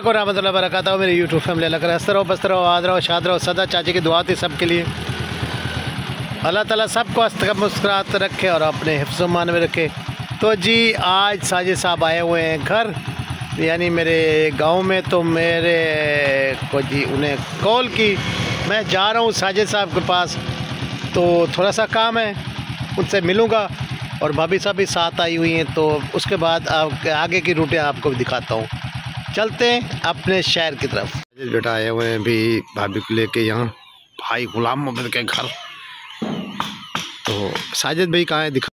वरहमत ला हूँ मेरे YouTube family अल्लाह रहा अस्तर रहो बस्त रहो आद रहो शाद रहो सदा चाची की दुआ थी सब के लिए अल्लाह ताला सबको अस्तक मुस्कुरात रखे और अपने हिफ्समान में रखे तो जी आज साजिद साहब आए हुए हैं घर यानी मेरे गांव में तो मेरे को जी उन्हें कॉल की मैं जा रहा हूँ साजिद साहब के पास तो थोड़ा सा काम है उनसे मिलूँगा और भाभी साहब भी साथ आई हुई हैं तो उसके बाद आगे की रूटें आपको दिखाता हूँ चलते हैं अपने शहर की तरफ बेटा आए हुए हैं अभी भाभी को लेके यहाँ भाई गुलाम मोहम्मद के घर तो साजिद भाई कहाँ है दिखा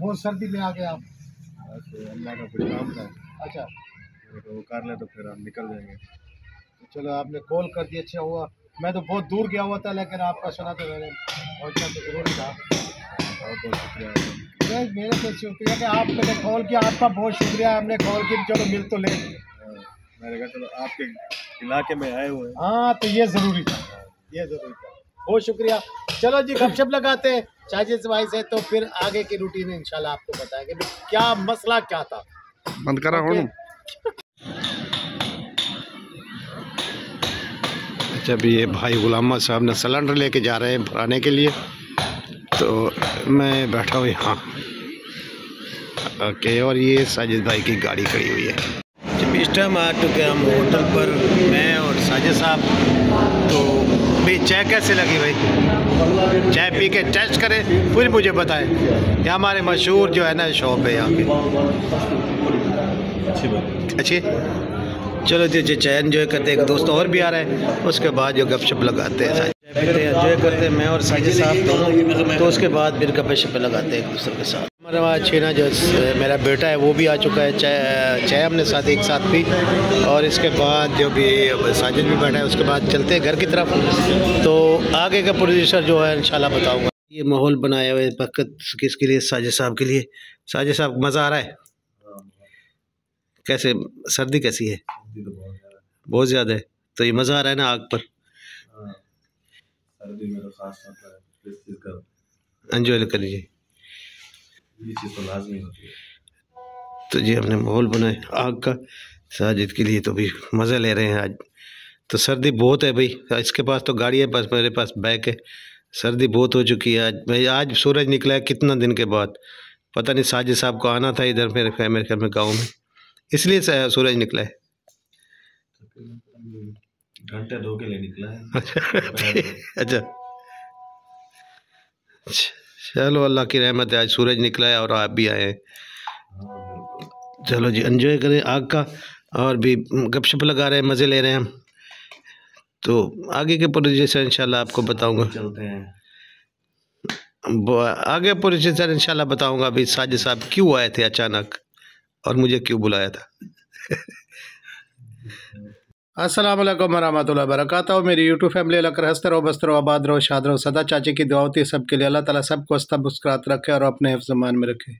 बहुत सर्दी में आ गए आप अल्लाह का कुछ काम था अच्छा कर ले तो फिर हम निकल जाएंगे चलो आपने कॉल कर दिया अच्छा हुआ मैं तो बहुत दूर गया हुआ था लेकिन आपका सुना तो मैंने पहुँचना तो जरूरी था बहुत बहुत शुक्रिया तो शुक्रिया कि आप मैंने कॉल किया आपका बहुत शुक्रिया हमने कॉल की चलो मिल तो ले मैंने कहा चलो आपके इलाके में आए हुए हाँ तो ये ज़रूरी था ये ज़रूरी था बहुत शुक्रिया चलो जी गपशप लगाते हैं चार्जेस वाइज तो फिर आगे की रूटीन इंशाल्लाह आपको बताएंगे क्या मसला क्या था बंद करा हो अच्छा अभी ये भाई गुलामा साहब ने सिलेंडर लेके जा रहे हैं भराने के लिए तो मैं बैठा हूँ यहाँ ओके और ये साजिद भाई की गाड़ी खड़ी हुई है जब इस टाइम आ चुके हम होटल पर मैं और साजिद साहब तो भाई चाय कैसे लगी भाई चाय पी के टेस्ट करें फिर मुझे बताएं ये हमारे मशहूर जो है ना शॉप है यहाँ पे अच्छी चलो जी जी चाय इन्जॉय करते हैं दोस्त और भी आ रहा है उसके बाद जो गपशप लगाते हैं करते एंजॉय करते हैं मैं और साजिद साहब दोनों तो उसके बाद फिर गप्पे शपे लगाते हैं एक दूसरे के साथ हमारे वहाँ छीना जो मेरा बेटा है वो भी आ चुका है चाय चाय हमने साथ एक साथ पी और इसके बाद जो भी साजिद भी बैठा है उसके बाद चलते हैं घर की तरफ तो आगे का प्रोड्यूसर जो है इन बताऊँगा ये माहौल बनाया हुआ है बकत किसके लिए साजिद साहब के लिए साजिद साहब मज़ा आ रहा है कैसे सर्दी कैसी है बहुत ज़्यादा है तो ये मज़ा आ रहा है ना आग पर सर्दी में तो खास चीज़ का एंजॉय कर लीजिए ये चीज़ तो लाजमी होती है तो जी हमने माहौल बनाया आग का साजिद के लिए तो भी मज़ा ले रहे हैं आज तो सर्दी बहुत है भाई इसके पास तो गाड़ी है बस मेरे पास बाइक है सर्दी बहुत हो चुकी है आज मैं आज सूरज निकला है कितना दिन के बाद पता नहीं साजिद साहब को आना था इधर मेरे फैमिली घर में गाँव में इसलिए सूरज निकला है घंटे दो के लिए निकला है अच्छा, अच्छा चलो अल्लाह की रहमत है आज सूरज निकला है और आप भी आए हैं चलो जी एंजॉय करें आग का और भी गपशप लगा रहे हैं मज़े ले रहे हैं हम तो आगे के प्रोजेक्ट इंशाल्लाह आपको बताऊंगा चलते हैं आगे प्रोजेक्ट इंशाल्लाह बताऊंगा अभी साजिद साहब क्यों आए थे अचानक और मुझे क्यों बुलाया था असलम वरहमल वरक मेरी यूट्यूब फैमिली अलग हस्तर हो बस्तर आबाद रहो शाद रहो सदा चाचे की दुआ होती है सबके लिए अल्लाह ताला सबको हस्ता मुस्कुरात रखे और अपने हिफ्जमान में रखे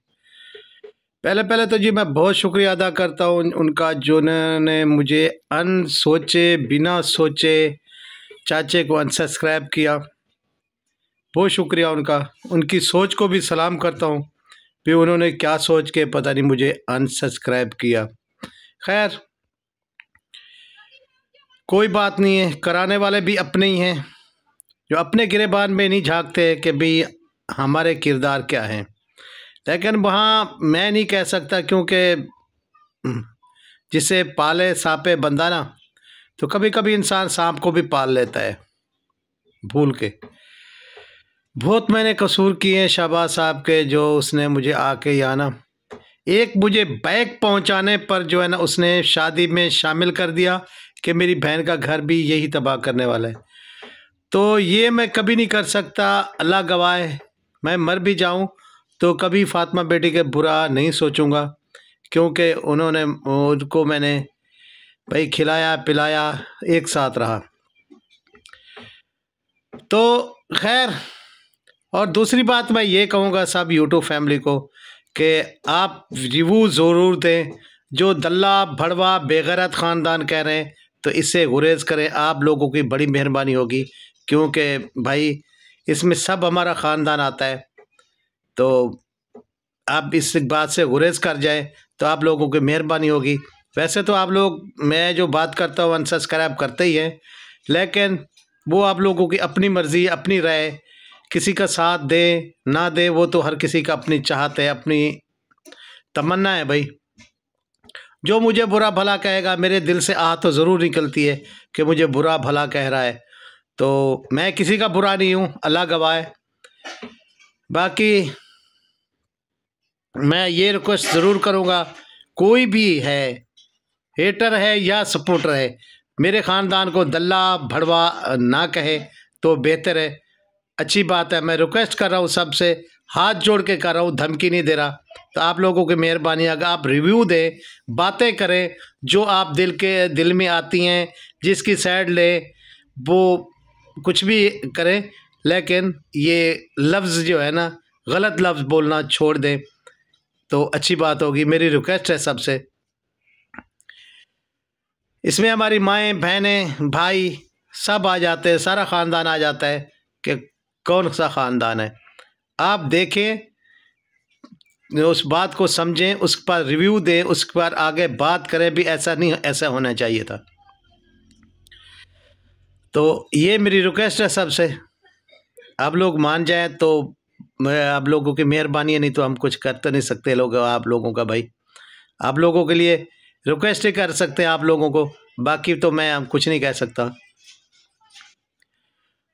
पहले पहले तो जी मैं बहुत शुक्रिया अदा करता हूँ उनका जिन्होंने मुझे अन सोचे बिना सोचे चाचे को अनसब्सक्राइब किया बहुत शुक्रिया उनका उनकी सोच को भी सलाम करता हूँ भी उन्होंने क्या सोच के पता नहीं मुझे अनसब्सक्राइब किया खैर कोई बात नहीं है कराने वाले भी अपने ही हैं जो अपने गिरेबान में नहीं झांकते कि भाई हमारे किरदार क्या हैं लेकिन वहाँ मैं नहीं कह सकता क्योंकि हम्म, जिसे पाले सांपे बंदा ना तो कभी कभी इंसान सांप को भी पाल लेता है भूल के बहुत मैंने कसूर किए हैं शहबाज साहब के जो उसने मुझे आके यहाँ ना एक मुझे बैग पहुँचाने पर जो है ना उसने शादी में शामिल कर दिया कि मेरी बहन का घर भी यही तबाह करने वाला है तो ये मैं कभी नहीं कर सकता अल्लाह गवाह है मैं मर भी जाऊँ तो कभी फातिमा बेटी के बुरा नहीं सोचूंगा क्योंकि उन्होंने उनको मैंने भाई खिलाया पिलाया एक साथ रहा तो खैर और दूसरी बात मैं ये कहूँगा सब यूट्यूब फैमिली को कि आप रिव्यू ज़रूर दें जो दल्ला भड़वा बेगरत ख़ानदान कह रहे हैं तो इससे गुरेज करें आप लोगों की बड़ी मेहरबानी होगी क्योंकि भाई इसमें सब हमारा ख़ानदान आता है तो आप इस बात से गुरेज कर जाए तो आप लोगों की मेहरबानी होगी वैसे तो आप लोग मैं जो बात करता हूँ अनसब्सक्राइब करते ही हैं लेकिन वो आप लोगों की अपनी मर्ज़ी अपनी राय किसी का साथ दे ना दे वो तो हर किसी का अपनी चाहत है अपनी तमन्ना है भाई जो मुझे बुरा भला कहेगा मेरे दिल से आह तो ज़रूर निकलती है कि मुझे बुरा भला कह रहा है तो मैं किसी का बुरा नहीं हूँ अल्लाह गवाए बाकी मैं ये रिक्वेस्ट ज़रूर करूँगा कोई भी है हेटर है या सपोर्टर है मेरे ख़ानदान को दल्ला भड़वा ना कहे तो बेहतर है अच्छी बात है मैं रिक्वेस्ट कर रहा हूँ सबसे हाथ जोड़ के कर रहा हूँ धमकी नहीं दे रहा तो आप लोगों की मेहरबानी अगर आप रिव्यू दें बातें करें जो आप दिल के दिल में आती हैं जिसकी साइड ले वो कुछ भी करें लेकिन ये लफ्ज़ जो है ना गलत लफ्ज़ बोलना छोड़ दें तो अच्छी बात होगी मेरी रिक्वेस्ट है सबसे इसमें हमारी माएँ बहनें भाई सब आ जाते हैं सारा ख़ानदान आ जाता है कि कौन सा ख़ानदान है आप देखें उस बात को समझें उस पर रिव्यू दें उस पर आगे बात करें भी ऐसा नहीं ऐसा होना चाहिए था तो ये मेरी रिक्वेस्ट है सबसे आप लोग मान जाएं तो आप लोगों की मेहरबानी है नहीं तो हम कुछ कर तो नहीं सकते लोग आप लोगों का भाई आप लोगों के लिए रिक्वेस्ट ही कर सकते हैं आप लोगों को बाकी तो मैं कुछ नहीं कह सकता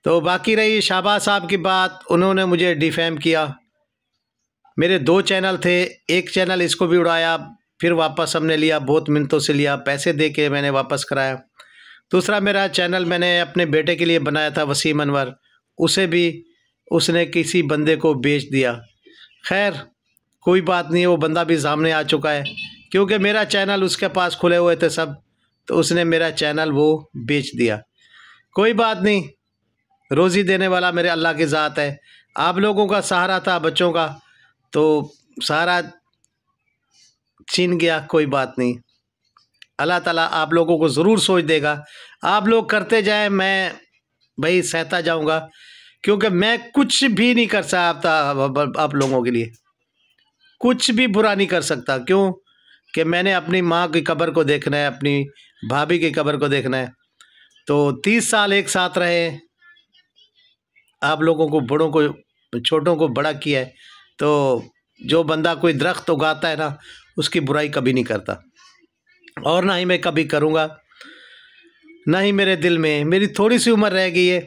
तो बाकी रही शाबाज साहब की बात उन्होंने मुझे डिफेम किया मेरे दो चैनल थे एक चैनल इसको भी उड़ाया फिर वापस हमने लिया बहुत मिनतों से लिया पैसे दे के मैंने वापस कराया दूसरा मेरा चैनल मैंने अपने बेटे के लिए बनाया था वसीम अनवर उसे भी उसने किसी बंदे को बेच दिया खैर कोई बात नहीं वो बंदा भी सामने आ चुका है क्योंकि मेरा चैनल उसके पास खुले हुए थे सब तो उसने मेरा चैनल वो बेच दिया कोई बात नहीं रोज़ी देने वाला मेरे अल्लाह की ज़ात है आप लोगों का सहारा था बच्चों का तो सहारा छीन गया कोई बात नहीं अल्लाह ताला आप लोगों को ज़रूर सोच देगा आप लोग करते जाएं मैं भाई सहता जाऊंगा क्योंकि मैं कुछ भी नहीं कर सकता आप लोगों के लिए कुछ भी बुरा नहीं कर सकता क्यों कि मैंने अपनी माँ की कब्र को देखना है अपनी भाभी की कब्र को देखना है तो तीस साल एक साथ रहे आप लोगों को बड़ों को छोटों को बड़ा किया है तो जो बंदा कोई दरख्त उगाता है ना उसकी बुराई कभी नहीं करता और ना ही मैं कभी करूँगा ना ही मेरे दिल में मेरी थोड़ी सी उम्र रह गई है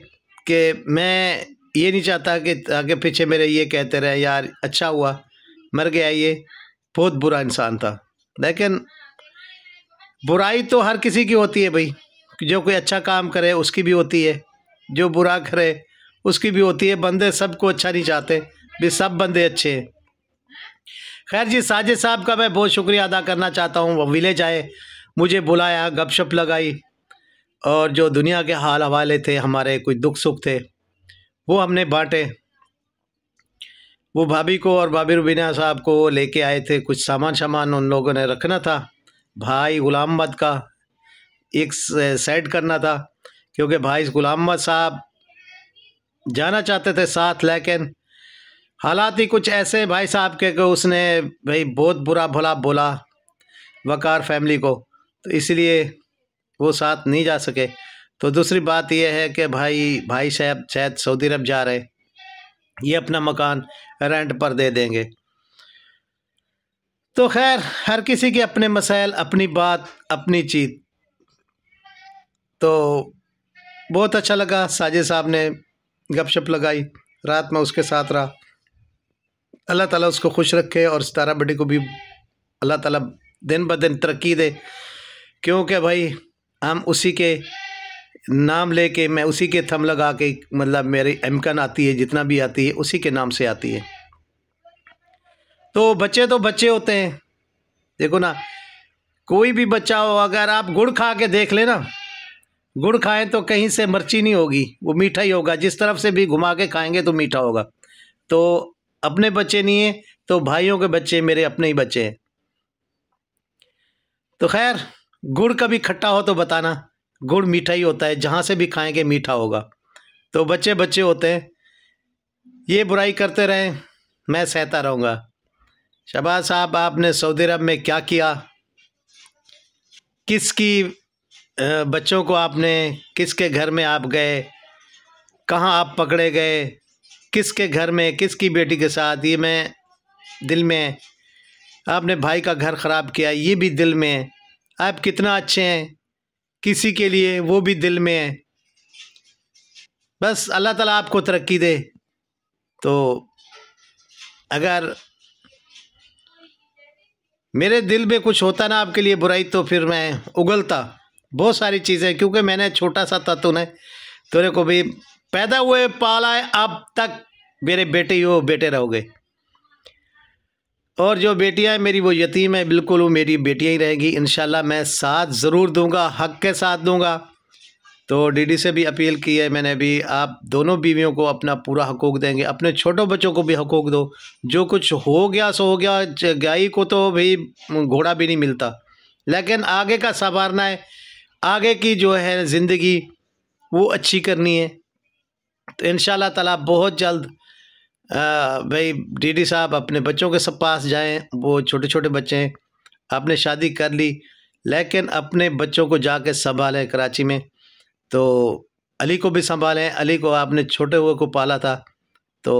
कि मैं ये नहीं चाहता कि आगे पीछे मेरे ये कहते रहे यार अच्छा हुआ मर गया ये बहुत बुरा इंसान था लेकिन बुराई तो हर किसी की होती है भाई जो कोई अच्छा काम करे उसकी भी होती है जो बुरा करे उसकी भी होती है बंदे सबको अच्छा नहीं चाहते भी सब बंदे अच्छे हैं खैर जी साजिद साहब का मैं बहुत शुक्रिया अदा करना चाहता हूँ वो विलेज आए मुझे बुलाया गपशप लगाई और जो दुनिया के हाल हवाले थे हमारे कुछ दुख सुख थे वो हमने बांटे वो भाभी को और भाभी रुबीना साहब को लेके आए थे कुछ सामान सामान उन लोगों ने रखना था भाई गुलाम मद का एक सेट करना था क्योंकि भाई गुलाम मद साहब जाना चाहते थे साथ लेकिन हालात ही कुछ ऐसे भाई साहब के को उसने भाई बहुत बुरा भला बोला वकार फैमिली को तो इसलिए वो साथ नहीं जा सके तो दूसरी बात यह है कि भाई भाई साहब शायद सऊदी अरब जा रहे ये अपना मकान रेंट पर दे देंगे तो खैर हर किसी के अपने मसाइल अपनी बात अपनी चीज तो बहुत अच्छा लगा साजिद साहब ने गपशप लगाई रात में उसके साथ रहा अल्लाह ताला उसको खुश रखे और सितारा बेटी को भी अल्लाह ताला दिन ब दिन तरक्की दे क्योंकि भाई हम उसी के नाम लेके मैं उसी के थम लगा के मतलब मेरी एमकन आती है जितना भी आती है उसी के नाम से आती है तो बच्चे तो बच्चे होते हैं देखो ना कोई भी बच्चा हो अगर आप गुड़ खा के देख लेना गुड़ खाएं तो कहीं से मर्ची नहीं होगी वो मीठा ही होगा जिस तरफ से भी घुमा के खाएंगे तो मीठा होगा तो अपने बच्चे नहीं हैं तो भाइयों के बच्चे मेरे अपने ही बच्चे हैं तो खैर गुड़ कभी खट्टा हो तो बताना गुड़ मीठा ही होता है जहाँ से भी खाएंगे मीठा होगा तो बच्चे बच्चे होते हैं ये बुराई करते रहें मैं सहता रहूँगा शबाज साहब आपने सऊदी अरब में क्या किया किसकी बच्चों को आपने किसके घर में आप गए कहाँ आप पकड़े गए किसके घर में किसकी बेटी के साथ ये मैं दिल में आपने भाई का घर ख़राब किया ये भी दिल में आप कितना अच्छे हैं किसी के लिए वो भी दिल में है बस अल्लाह ताला आपको तरक्की दे तो अगर मेरे दिल में कुछ होता ना आपके लिए बुराई तो फिर मैं उगलता बहुत सारी चीज़ें क्योंकि मैंने छोटा सा तत्व ने तेरे को भी पैदा हुए पाला है अब तक मेरे बेटे ही हो बेटे रहोगे और जो बेटियां हैं मेरी वो यतीम है बिल्कुल वो मेरी बेटियां ही रहेगी इन मैं साथ ज़रूर दूंगा हक के साथ दूंगा तो डीडी से भी अपील की है मैंने भी आप दोनों बीवियों को अपना पूरा हकूक देंगे अपने छोटों बच्चों को भी हकूक दो जो कुछ हो गया सो हो गया गाय को तो भी घोड़ा भी नहीं मिलता लेकिन आगे का संवारना है आगे की जो है ज़िंदगी वो अच्छी करनी है तो इन ताला बहुत जल्द आ, भाई डीडी साहब अपने बच्चों के सब पास जाएं वो छोटे छोटे बच्चे हैं आपने शादी कर ली लेकिन अपने बच्चों को जाके संभालें कराची में तो अली को भी संभालें अली को आपने छोटे हुए को पाला था तो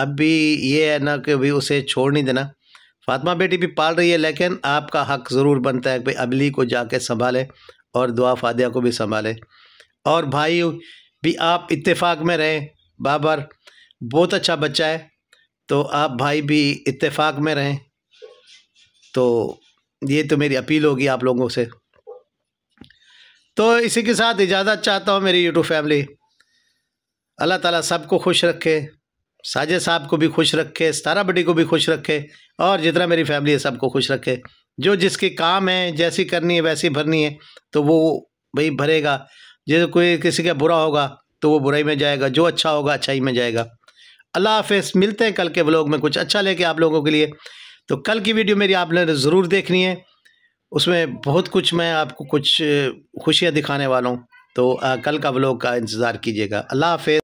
अब भी ये है ना कि भाई उसे छोड़ नहीं देना फातिमा बेटी भी पाल रही है लेकिन आपका हक ज़रूर बनता है कि भाई अली को जाके संभालें और दुआ फादिया को भी संभालें और भाई भी आप इत्तेफाक में रहें बाबर बहुत अच्छा बच्चा है तो आप भाई भी इत्तेफाक में रहें तो ये तो मेरी अपील होगी आप लोगों से तो इसी के साथ इजाज़त चाहता हूँ मेरी यूट्यूब फैमिली अल्लाह ताला सबको खुश रखे साजे साहब को भी खुश रखे सारा बडी को भी खुश रखे और जितना मेरी फैमिली है सबको खुश रखे जो जिसके काम है जैसी करनी है वैसी भरनी है तो वो भाई भरेगा जैसे कोई किसी का बुरा होगा तो वो बुराई में जाएगा जो अच्छा होगा अच्छाई में जाएगा अल्लाह हाफिज़ मिलते हैं कल के ब्लॉग में कुछ अच्छा लेके आप लोगों के लिए तो कल की वीडियो मेरी आपने ज़रूर देखनी है उसमें बहुत कुछ मैं आपको कुछ खुशियाँ दिखाने वाला हूँ तो आ, कल का ब्लॉग का इंतज़ार कीजिएगा अल्लाह हाफिज़